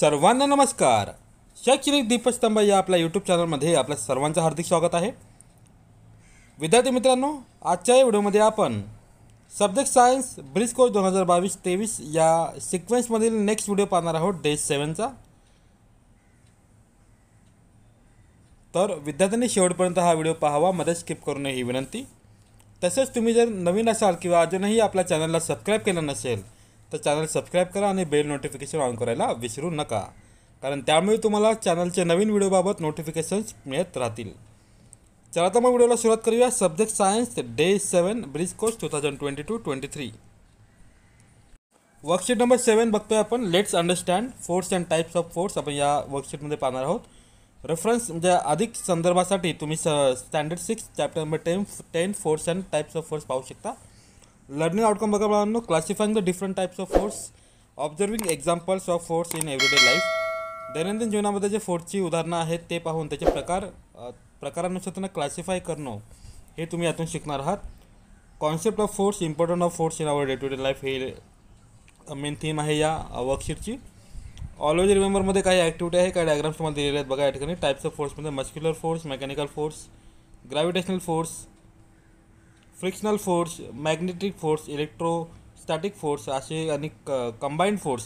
सर्वांना नमस्कार शैक्षणिक दीपस्तंभ या आपल्या यूट्यूब चॅनलमध्ये आपल्या सर्वांचं हार्दिक स्वागत आहे विद्यार्थी मित्रांनो आजच्या या व्हिडिओमध्ये आपण सब्जेक्ट सायन्स ब्रिज कोर्स दोन हजार बावीस तेवीस या सिक्वेन्समधील नेक्स्ट व्हिडिओ पाहणार आहोत डे सेवनचा तर विद्यार्थ्यांनी शेवटपर्यंत हा व्हिडिओ पाहावा मध्ये स्किप करू नये ही विनंती तसेच तुम्ही जर नवीन असाल किंवा अजूनही आपल्या चॅनलला सबस्क्राईब केलं नसेल तर चॅनल सबस्क्राईब करा आणि बेल नोटिफिकेशन ऑन करायला विसरू नका कारण त्यामुळे तुम्हाला चॅनलचे नवीन व्हिडिओबाबत नोटिफिकेशन्स मिळत राहतील चला तर मग व्हिडिओला सुरुवात करूया subject science day seven bridge course two thousand twenty two twenty three worksheet number seven बघतोय आपण let's understand force and types of force आपण या वर्कशीटमध्ये पाहणार आहोत रेफरन्स म्हणजे अधिक संदर्भासाठी तुम्ही स standard six chapter number ten ten force and types of force पाहू शकता लर्निंग आउटकम बघा बाळांनो classifying the different types of force observing examples of force in day life दैनंदिन जीवनामध्ये जे फोर्सची उदाहरणं आहेत ते पाहून त्याचे प्रकार प्रकारानुसार त्यांना क्लासिफाय करणं हे तुम्ही यातून शिकणार आहात concept of force important of force in our day to day life हे मेन थीम आहे या वर्कशीटची ऑलवेज रिमेंबरमध्ये काही ॲक्टिव्हिटी आहे काय डायग्राम्स तुम्हाला दिलेले आहेत बघा या ठिकाणी टाईप्स ऑफ फोर्समध्ये muscular force mechanical force gravitational force frictional force magnetic force electrostatic force असे अनेक कंबाईंड फोर्स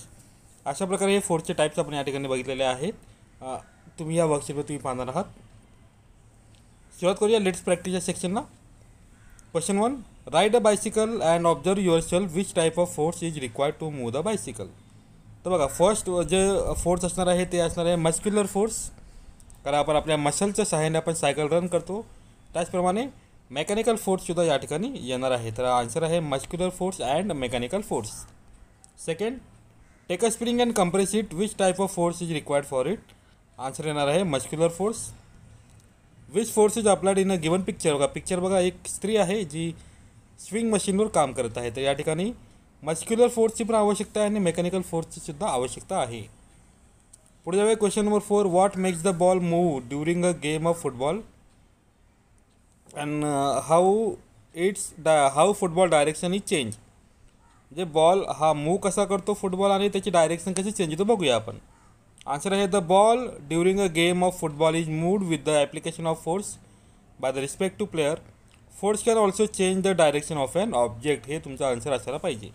अशा प्रकारे हे फोर्सचे टाईप्स आपण या ठिकाणी बघितलेले आहेत तुम्ही या वर्कशीटवर तुम्ही पाहणार आहात सुरुवात करूया लेट्स प्रॅक्टिस या सेक्शनला question one ride a bicycle and observe yourself which type of force is required to move the bicycle तर बघा फर्स्ट जे फोर्स असणार आहे ते असणार आहे मस्क्युलर फोर्स कारण आपण आपल्या मसलच्या सहाय्याने आपण सायकल रन करतो त्याचप्रमाणे मेकॅनिकल फोर्ससुद्धा या ठिकाणी येणार आहे तर आन्सर आहे muscular force and mechanical force second take a spring and compress it which type of force is required for it answer येणार आहे muscular force which force is applied in a given picture बघा picture बघा एक स्त्री आहे जी swing मशीनवर काम करत आहे तर या ठिकाणी मस्क्युलर फोर्सची पण आवश्यकता आहे आणि मेकॅनिकल फोर्सची सुद्धा आवश्यकता आहे पुढे जाऊया question number four what makes the ball move during a game of football and how it's डा how football direction is change म्हणजे बॉल हा मूव कसा करतो फुटबॉल आणि त्याची डायरेक्शन कशी चेंज होतो बघूया आपण आन्सर आहे the ball during a game of football is moved with the application of force by the respect to player force can also change the direction of an object हे तुमचा answer असायला पाहिजे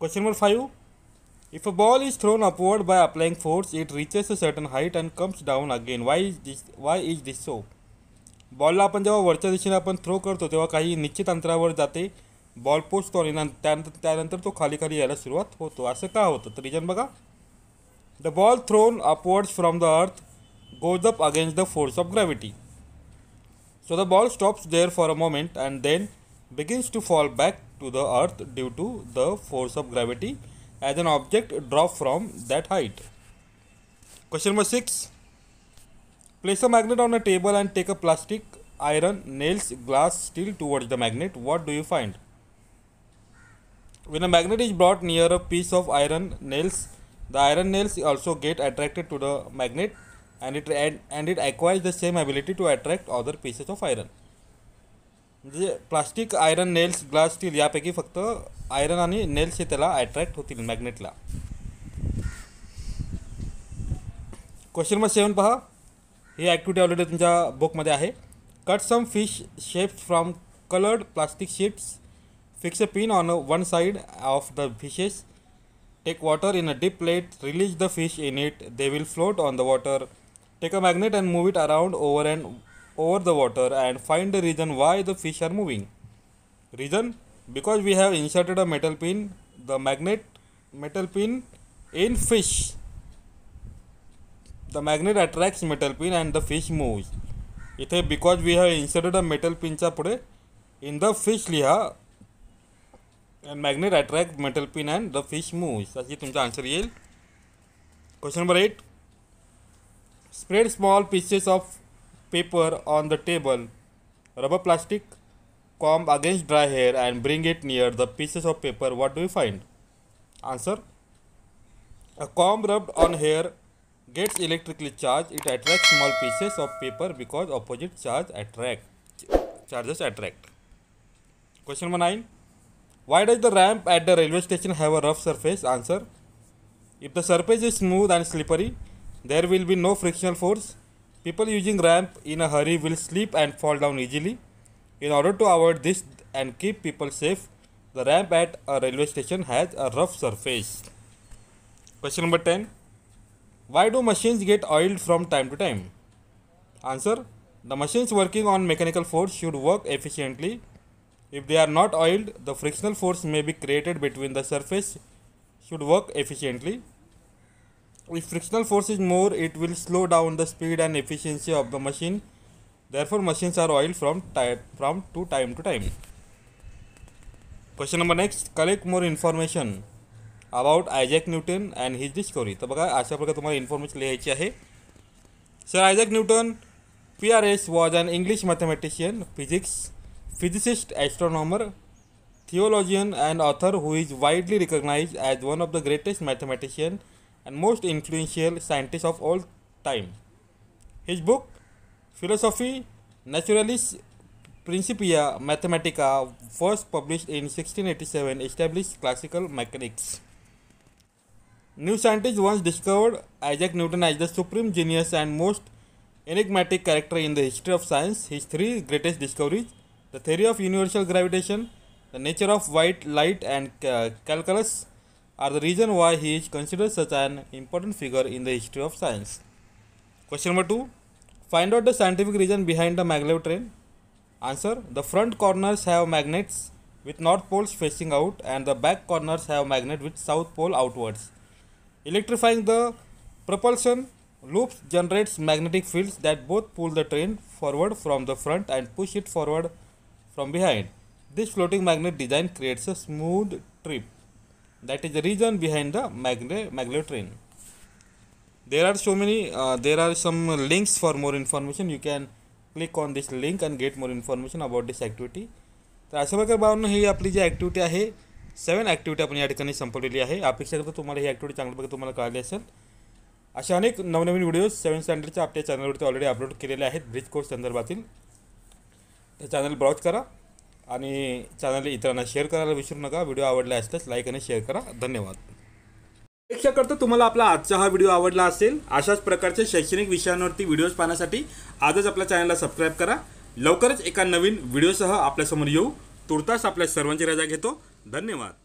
question number five if a ball is thrown upward by applying force it reaches a certain height and comes down again why is this why is this so बॉलला आपण जेव्हा वरच्या दिशेने आपण थ्रो करतो तेव्हा काही निश्चित अंतरावर जाते बॉल पोचतो आणि नंतर त्यानंतर त्यानंतर तो खाली खाली यायला सुरुवात होतो असं का होतं तर रिजन बघा the ball thrown upwards from the earth goes up against the force of gravity so the ball stops there for a moment and then begins to fall back to the earth due to the force of gravity as an object drop from that height question number six place a magnet on a table and take a plastic iron nails glass steel to the magnet what do you find when a magnet is brought near a piece of iron nails the iron nails also get attracted to the magnet and it and and it acquires the same ability to attract other pieces of iron म्हणजे plastic iron nails glass steel यापैकी फक्त iron आणि nails हे त्याला attract होतील मॅग्नेटला question number सेवन पहा ही activity already तुमच्या बुकमध्ये आहे cut some fish shapes from coloured plastic ships fix a pin on one side of the fishes take water in a deep plate release the fish in it they will float on the water take a magnet and move it around over and over the water and find the reason why the fish are moving reason because we have inserted a metal pin the magnet metal pin in fish The magnet attracts metal pin and the fish moves. It is because we have inserted a metal pin in the fish liha and magnet attracts metal pin and the fish moves. That is the answer. Question number 8. Spread small pieces of paper on the table. Rubber plastic comb against dry hair and bring it near the pieces of paper. What do you find? Answer. A comb rubbed on hair gets electrically charged, it attracts small pieces of paper because opposite charge attract charges attract. Question number 9. Why does the ramp at the railway station have a rough surface? Answer. If the surface is smooth and slippery, there will be no frictional force. People using ramp in a hurry will slip and fall down easily. In order to avoid this and keep people safe, the ramp at a railway station has a rough surface. Question number 10. Why do machines get oiled from time to time? Answer The machines working on mechanical force should work efficiently. If they are not oiled, the frictional force may be created between the surface should work efficiently. If frictional force is more, it will slow down the speed and efficiency of the machine. Therefore, machines are oiled from, from to time to time. Question number next collect more information. About Isaac Newton and his discovery तर बघा अशा प्रकारे तुम्हाला information लिहायची आहे sir Isaac Newton P R S was and English mathematician physics physicist astronomer theologian and author who is widely recognize as one of the greatest mathematician and most influential scientist of all time his book philosophy naturalis principia mathematica first publish in sixteen eighty seven establish classical mechanics New scientists once discovered Isaac Newton as the supreme genius and most enigmatic character in the history of science. His three greatest discoveries the theory of universal gravitation, the nature of white light, and uh, calculus are the reason why he is considered such an important figure in the history of science. Question number 2 Find out the scientific reason behind the maglev train. Answer The front corners have magnets with north poles facing out, and the back corners have magnet with south pole outwards. Electrifying the propulsion loop generates magnetic fields that both pull the train forward from the front and push it forward from behind this floating magnet design creates a smooth trip that is the reason behind the magne magne train there are so many there are some links for more information you can click on this link and get more information about this activity तर अशा प्रकार बाबांना ही आपली जी activity आहे सेवन activity आपण या ठिकाणी संपवलेली आहे अपेक्षा करतो तुम्हाला ही ॲक्टिव्हिटी चांगल्यापैकी तुम्हाला कळली असेल अशा अनेक नवनवीन व्हिडिओज सेवन स्टँडर्डच्या आपल्या चॅनलवरती ऑलरेडी अपलोड केलेले आहेत ब्रिज कोर्स संदर्भातील तर चॅनल ब्राउज करा आणि चॅनल इतरांना शेअर करायला विसरू नका व्हिडिओ आवडला असल्यास लाईक आणि शेअर करा धन्यवाद अपेक्षा करतो तुम्हाला आपला आजचा हा व्हिडिओ आवडला असेल अशाच प्रकारच्या शैक्षणिक विषयांवरती व्हिडिओज पाहण्यासाठी आजच आपल्या चॅनलला सबस्क्राईब करा लवकरच एका नवीन व्हिडिओसह आपल्यासमोर येऊ तुर्तास आपल्या सर्वांची रजा घेतो धन्यवाद